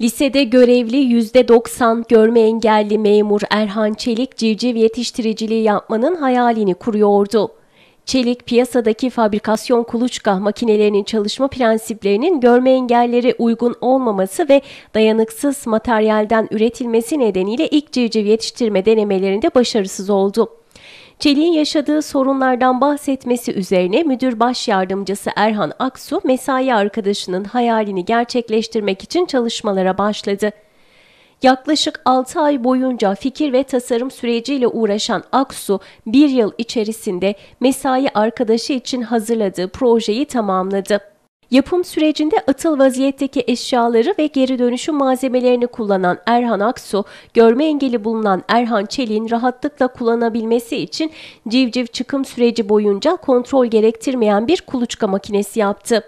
Lisede görevli %90 görme engelli memur Erhan Çelik civciv yetiştiriciliği yapmanın hayalini kuruyordu. Çelik piyasadaki fabrikasyon kuluçka makinelerinin çalışma prensiplerinin görme engelleri uygun olmaması ve dayanıksız materyalden üretilmesi nedeniyle ilk civciv yetiştirme denemelerinde başarısız oldu. Çelik'in yaşadığı sorunlardan bahsetmesi üzerine müdür baş yardımcısı Erhan Aksu mesai arkadaşının hayalini gerçekleştirmek için çalışmalara başladı. Yaklaşık 6 ay boyunca fikir ve tasarım süreciyle uğraşan Aksu, bir yıl içerisinde mesai arkadaşı için hazırladığı projeyi tamamladı. Yapım sürecinde atıl vaziyetteki eşyaları ve geri dönüşüm malzemelerini kullanan Erhan Aksu, görme engeli bulunan Erhan Çelik'in rahatlıkla kullanabilmesi için civciv çıkım süreci boyunca kontrol gerektirmeyen bir kuluçka makinesi yaptı.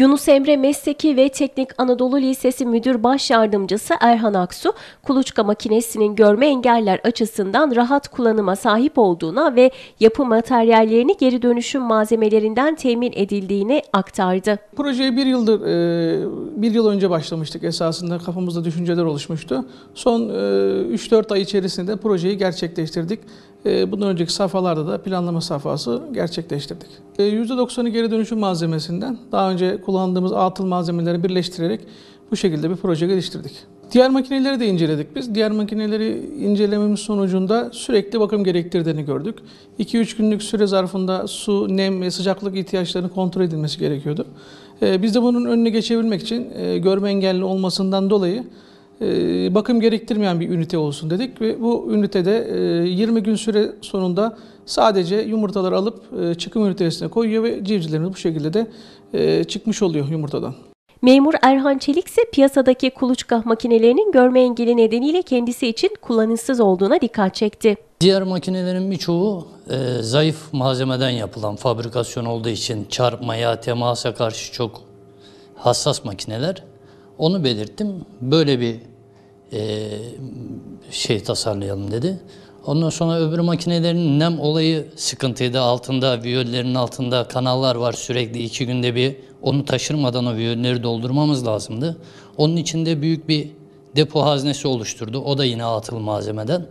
Yunus Emre Mesleki ve Teknik Anadolu Lisesi Müdür Baş Yardımcısı Erhan Aksu, kuluçka makinesinin görme engeller açısından rahat kullanıma sahip olduğuna ve yapı materyallerini geri dönüşüm malzemelerinden temin edildiğini aktardı. Projeyi bir yıldır, e, bir yıl önce başlamıştık esasında kafamızda düşünceler oluşmuştu. Son 3-4 e, ay içerisinde projeyi gerçekleştirdik. Ee, bundan önceki safhalarda da planlama safhası gerçekleştirdik. %90'ı ee, geri dönüşüm malzemesinden daha önce kullandığımız atıl malzemeleri birleştirerek bu şekilde bir proje geliştirdik. Diğer makineleri de inceledik biz. Diğer makineleri incelememiz sonucunda sürekli bakım gerektirdiğini gördük. 2-3 günlük süre zarfında su, nem ve sıcaklık ihtiyaçlarını kontrol edilmesi gerekiyordu. Ee, biz de bunun önüne geçebilmek için e, görme engelli olmasından dolayı ee, bakım gerektirmeyen bir ünite olsun dedik ve bu ünitede 20 e, gün süre sonunda sadece yumurtaları alıp e, çıkım ünitesine koyuyor ve civcivlerini bu şekilde de e, çıkmış oluyor yumurtadan. Memur Erhan Çelik ise piyasadaki kuluçka makinelerinin görme engeli nedeniyle kendisi için kullanışsız olduğuna dikkat çekti. Diğer makinelerin birçoğu e, zayıf malzemeden yapılan fabrikasyon olduğu için çarpmaya, temasa karşı çok hassas makineler. Onu belirttim. Böyle bir e, şey tasarlayalım dedi. Ondan sonra öbür makinelerin nem olayı sıkıntıydı. Altında, viyöllerin altında kanallar var sürekli. iki günde bir onu taşırmadan o viyölleri doldurmamız lazımdı. Onun içinde büyük bir depo haznesi oluşturdu. O da yine atıl malzemeden.